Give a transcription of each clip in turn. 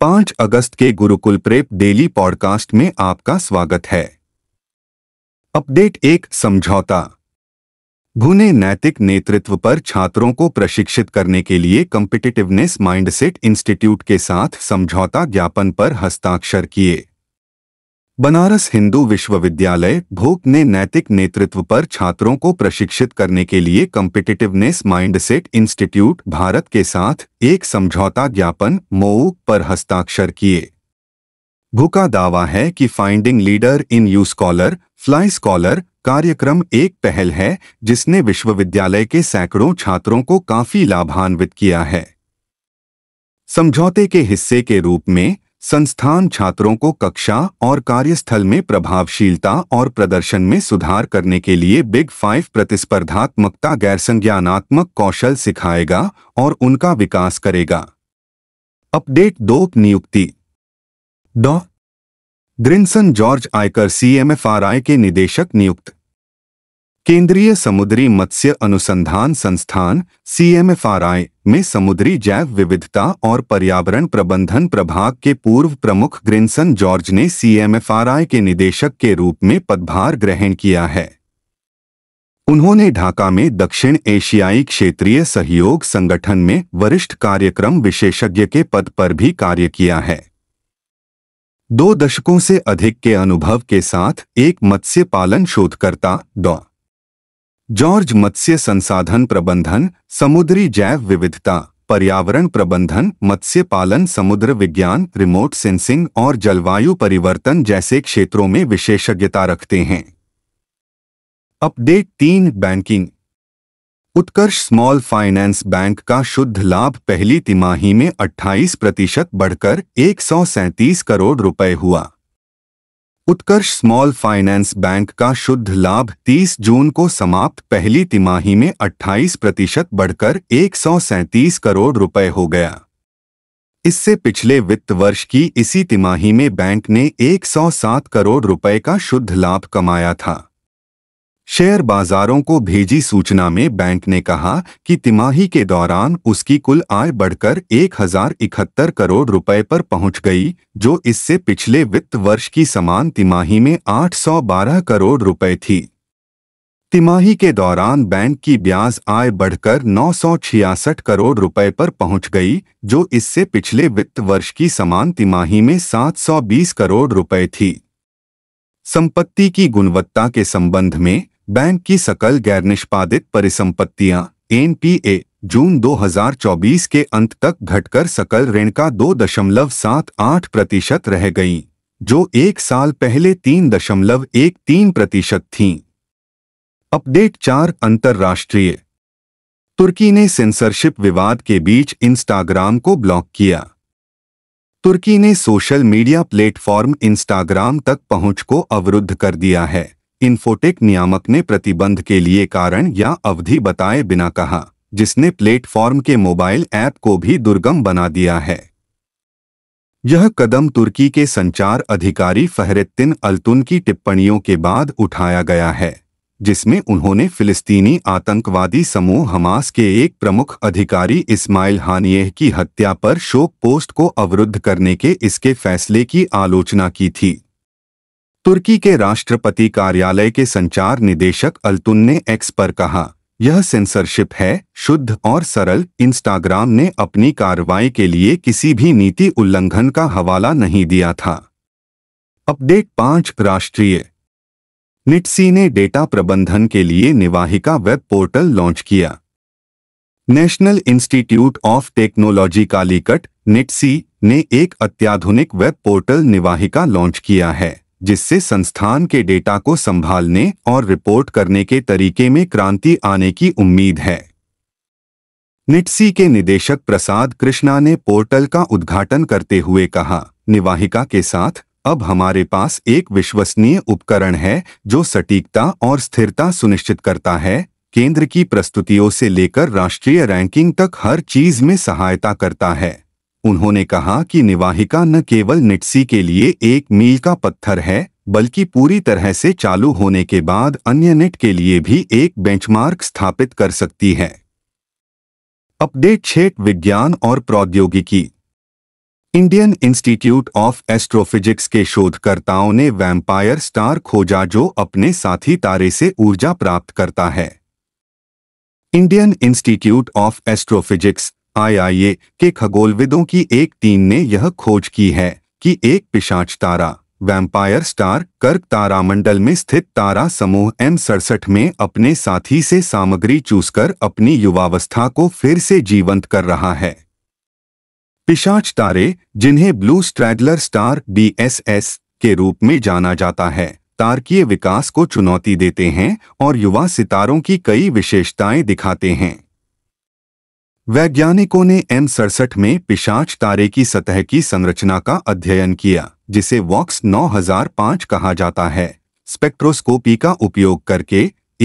पांच अगस्त के Gurukul prep daily podcast में आपका स्वागत है अपडेट एक समझौता भुने नैतिक नेतृत्व पर छात्रों को प्रशिक्षित करने के लिए कम्पिटिटिवनेस माइंडसेट इंस्टीट्यूट के साथ समझौता ज्ञापन पर हस्ताक्षर किए बनारस हिंदू विश्वविद्यालय भूक ने नैतिक नेतृत्व पर छात्रों को प्रशिक्षित करने के लिए कम्पिटिटिवनेस माइंडसेट इंस्टीट्यूट भारत के साथ एक समझौता ज्ञापन मोऊ पर हस्ताक्षर किए भू का दावा है कि finding leader in you scholar fly scholar कार्यक्रम एक पहल है जिसने विश्वविद्यालय के सैकड़ों छात्रों को काफी लाभान्वित किया है समझौते के हिस्से के रूप में संस्थान छात्रों को कक्षा और कार्यस्थल में प्रभावशीलता और प्रदर्शन में सुधार करने के लिए बिग फाइव प्रतिस्पर्धात्मकता गैर संज्ञानात्मक कौशल सिखाएगा और उनका विकास करेगा अपडेट दो नियुक्ति डॉ ग्रिंसन जॉर्ज आयकर सीएमएफआरआई के निदेशक नियुक्त केंद्रीय समुद्री मत्स्य अनुसंधान संस्थान सीएमएफआरआई में समुद्री जैव विविधता और पर्यावरण प्रबंधन प्रभाग के पूर्व प्रमुख ग्रिंसन जॉर्ज ने सीएमएफआरआई के निदेशक के रूप में पदभार ग्रहण किया है उन्होंने ढाका में दक्षिण एशियाई क्षेत्रीय सहयोग संगठन में वरिष्ठ कार्यक्रम विशेषज्ञ के पद पर भी कार्य किया है दो दशकों से अधिक के अनुभव के साथ एक मत्स्य पालन शोधकर्ता डॉ जॉर्ज मत्स्य संसाधन प्रबंधन समुद्री जैव विविधता पर्यावरण प्रबंधन मत्स्य पालन समुद्र विज्ञान रिमोट सेंसिंग और जलवायु परिवर्तन जैसे क्षेत्रों में विशेषज्ञता रखते हैं अपडेट तीन banking Utkarsh small finance bank का शुद्ध लाभ पहली तिमाही में 28 प्रतिशत बढ़कर एक करोड़ रुपए हुआ उत्कर्ष स्मॉल फाइनेंस बैंक का शुद्ध लाभ 30 जून को समाप्त पहली तिमाही में 28 प्रतिशत बढ़कर एक करोड़ रुपए हो गया इससे पिछले वित्त वर्ष की इसी तिमाही में बैंक ने 107 करोड़ रुपए का शुद्ध लाभ कमाया था शेयर बाजारों को भेजी सूचना में बैंक ने कहा कि तिमाही के दौरान उसकी कुल आय बढ़कर एक हजार इकहत्तर करोड़ रुपए पर पहुंच गई जो इससे पिछले वित्त वर्ष की समान तिमाही में 812 करोड़ रुपए थी तिमाही के दौरान बैंक की ब्याज आय बढ़कर नौ करोड़ रुपए पर पहुंच गई जो इससे पिछले वित्त वर्ष की समान तिमाही में 720 करोड़ रुपए थी संपत्ति की गुणवत्ता के संबंध में बैंक की सकल गैर निष्पादित परिसंपत्तियां एनपीए जून 2024 के अंत तक घटकर सकल ऋण का 2.78 प्रतिशत रह गई जो एक साल पहले 3.13 प्रतिशत थीं। अपडेट चार अंतर्राष्ट्रीय तुर्की ने सेंसरशिप विवाद के बीच इंस्टाग्राम को ब्लॉक किया तुर्की ने सोशल मीडिया प्लेटफॉर्म इंस्टाग्राम तक पहुंच को अवरुद्ध कर दिया है इन्फोटेक नियामक ने प्रतिबंध के लिए कारण या अवधि बताए बिना कहा जिसने प्लेटफॉर्म के मोबाइल ऐप को भी दुर्गम बना दिया है यह कदम तुर्की के संचार अधिकारी फहरत्तिन अल्तुन की टिप्पणियों के बाद उठाया गया है जिसमें उन्होंने फिलिस्तीनी आतंकवादी समूह हमास के एक प्रमुख अधिकारी इस्माइल हानियह की हत्या पर शोक पोस्ट को अवरुद्ध करने के इसके फैसले की आलोचना की थी तुर्की के राष्ट्रपति कार्यालय के संचार निदेशक अल्तुन ने एक्स पर कहा यह सेंसरशिप है शुद्ध और सरल इंस्टाग्राम ने अपनी कार्रवाई के लिए किसी भी नीति उल्लंघन का हवाला नहीं दिया था अपडेट पांच राष्ट्रीय निटसी ने डेटा प्रबंधन के लिए निवाहिका वेब पोर्टल लॉन्च किया National Institute of Technology Calicut NITC ने एक अत्याधुनिक वेब पोर्टल निवाहिका लॉन्च किया है जिससे संस्थान के डेटा को संभालने और रिपोर्ट करने के तरीके में क्रांति आने की उम्मीद है निटसी के निदेशक प्रसाद कृष्णा ने पोर्टल का उद्घाटन करते हुए कहा निवाहिका के साथ अब हमारे पास एक विश्वसनीय उपकरण है जो सटीकता और स्थिरता सुनिश्चित करता है केंद्र की प्रस्तुतियों से लेकर राष्ट्रीय रैंकिंग तक हर चीज में सहायता करता है उन्होंने कहा कि निवाहिका न केवल निटसी के लिए एक मील का पत्थर है बल्कि पूरी तरह से चालू होने के बाद अन्य नेट के लिए भी एक बेंचमार्क स्थापित कर सकती है अपडेट छेट विज्ञान और प्रौद्योगिकी इंडियन इंस्टीट्यूट ऑफ एस्ट्रोफिजिक्स के शोधकर्ताओं ने वैम्पायर स्टार खोजा जो अपने साथी तारे से ऊर्जा प्राप्त करता है Indian Institute of Astrophysics IIA के खगोलविदों की एक टीम ने यह खोज की है कि एक पिशाच तारा वैम्पायर स्टार कर्क तारामंडल में स्थित तारा समूह एम सड़सठ में अपने साथी से सामग्री चूसकर अपनी युवावस्था को फिर से जीवंत कर रहा है पिशाच तारे जिन्हें ब्लू स्ट्रैडलर स्टार बीएसएस के रूप में जाना जाता है तारकीय विकास को चुनौती देते हैं और युवा सितारों की कई विशेषताएं दिखाते हैं वैज्ञानिकों ने एम सड़सठ में पिशाच तारे की सतह की संरचना का अध्ययन किया जिसे वॉक्स 9005 कहा जाता है स्पेक्ट्रोस्कोपी का उपयोग करके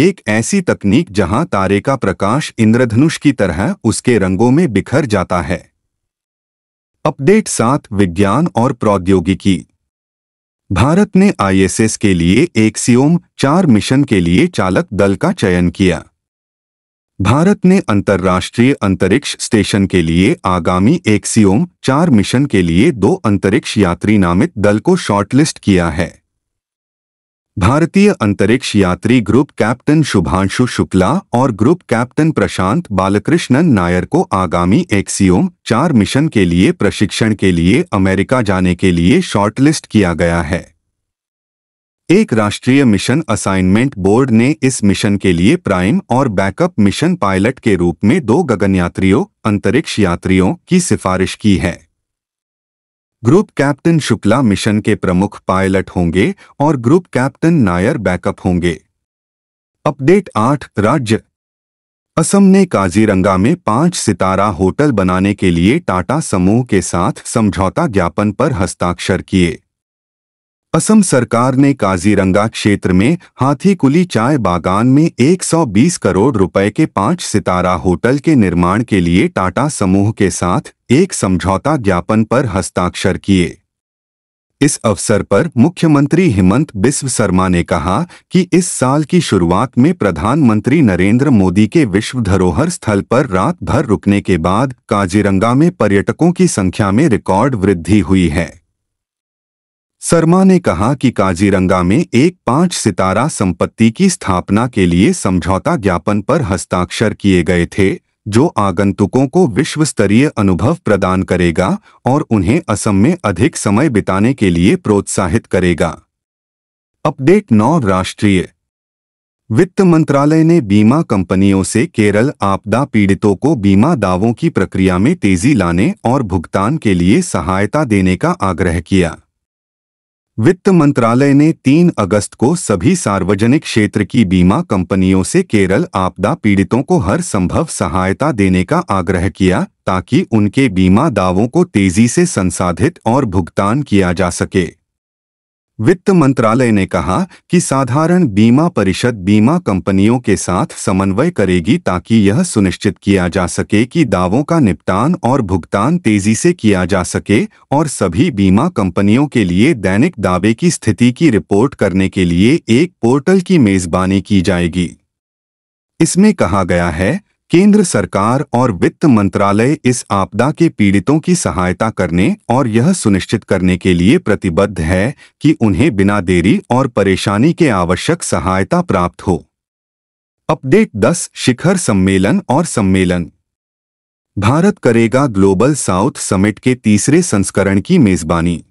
एक ऐसी तकनीक जहां तारे का प्रकाश इंद्रधनुष की तरह उसके रंगों में बिखर जाता है अपडेट सात विज्ञान और प्रौद्योगिकी भारत ने आईएसएस के लिए एक सीओम चार मिशन के लिए चालक दल का चयन किया भारत ने अंतर्राष्ट्रीय अंतरिक्ष स्टेशन के लिए आगामी एक्सियोम चार मिशन के लिए दो अंतरिक्ष यात्री नामित दल को शॉर्टलिस्ट किया है भारतीय अंतरिक्ष यात्री ग्रुप कैप्टन शुभांशु शुक्ला और ग्रुप कैप्टन प्रशांत बालकृष्णन नायर को आगामी एक्सियोम चार मिशन के लिए प्रशिक्षण के लिए अमेरिका जाने के लिए शॉर्टलिस्ट किया गया है एक राष्ट्रीय मिशन असाइनमेंट बोर्ड ने इस मिशन के लिए प्राइम और बैकअप मिशन पायलट के रूप में दो गगनयात्रियों अंतरिक्ष यात्रियों की सिफारिश की है ग्रुप कैप्टन शुक्ला मिशन के प्रमुख पायलट होंगे और ग्रुप कैप्टन नायर बैकअप होंगे अपडेट आठ राज्य असम ने काजीरंगा में पांच सितारा होटल बनाने के लिए टाटा समूह के साथ समझौता ज्ञापन पर हस्ताक्षर किए असम सरकार ने काजीरंगा क्षेत्र में हाथीकुली चाय बागान में 120 करोड़ रुपए के पांच सितारा होटल के निर्माण के लिए टाटा समूह के साथ एक समझौता ज्ञापन पर हस्ताक्षर किए इस अवसर पर मुख्यमंत्री हेमंत बिस्व शर्मा ने कहा कि इस साल की शुरुआत में प्रधानमंत्री नरेंद्र मोदी के विश्व धरोहर स्थल पर रात भर रुकने के बाद काजीरंगा में पर्यटकों की संख्या में रिकॉर्ड वृद्धि हुई है शर्मा ने कहा कि काजीरंगा में एक पांच सितारा संपत्ति की स्थापना के लिए समझौता ज्ञापन पर हस्ताक्षर किए गए थे जो आगंतुकों को विश्व स्तरीय अनुभव प्रदान करेगा और उन्हें असम में अधिक समय बिताने के लिए प्रोत्साहित करेगा अपडेट नौ राष्ट्रीय वित्त मंत्रालय ने बीमा कंपनियों से केरल आपदा पीड़ितों को बीमा दावों की प्रक्रिया में तेजी लाने और भुगतान के लिए सहायता देने का आग्रह किया वित्त मंत्रालय ने 3 अगस्त को सभी सार्वजनिक क्षेत्र की बीमा कंपनियों से केरल आपदा पीड़ितों को हर संभव सहायता देने का आग्रह किया ताकि उनके बीमा दावों को तेजी से संसाधित और भुगतान किया जा सके वित्त मंत्रालय ने कहा कि साधारण बीमा परिषद बीमा कंपनियों के साथ समन्वय करेगी ताकि यह सुनिश्चित किया जा सके कि दावों का निपटान और भुगतान तेजी से किया जा सके और सभी बीमा कंपनियों के लिए दैनिक दावे की स्थिति की रिपोर्ट करने के लिए एक पोर्टल की मेजबानी की जाएगी इसमें कहा गया है केंद्र सरकार और वित्त मंत्रालय इस आपदा के पीड़ितों की सहायता करने और यह सुनिश्चित करने के लिए प्रतिबद्ध है कि उन्हें बिना देरी और परेशानी के आवश्यक सहायता प्राप्त हो अपडेट 10 शिखर सम्मेलन और सम्मेलन भारत करेगा ग्लोबल साउथ समिट के तीसरे संस्करण की मेजबानी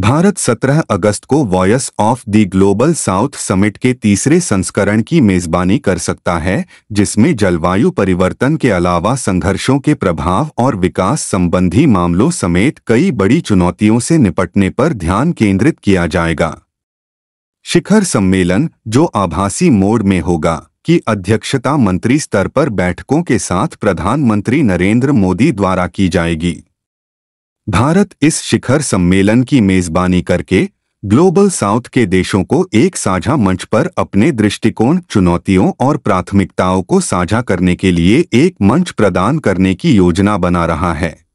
भारत 17 अगस्त को voice of the global south summit के तीसरे संस्करण की मेजबानी कर सकता है जिसमें जलवायु परिवर्तन के अलावा संघर्षों के प्रभाव और विकास संबंधी मामलों समेत कई बड़ी चुनौतियों से निपटने पर ध्यान केंद्रित किया जाएगा शिखर सम्मेलन जो आभासी मोड में होगा की अध्यक्षता मंत्री स्तर पर बैठकों के साथ प्रधानमंत्री नरेंद्र मोदी द्वारा की जाएगी भारत इस शिखर सम्मेलन की मेजबानी करके ग्लोबल साउथ के देशों को एक साझा मंच पर अपने दृष्टिकोण चुनौतियों और प्राथमिकताओं को साझा करने के लिए एक मंच प्रदान करने की योजना बना रहा है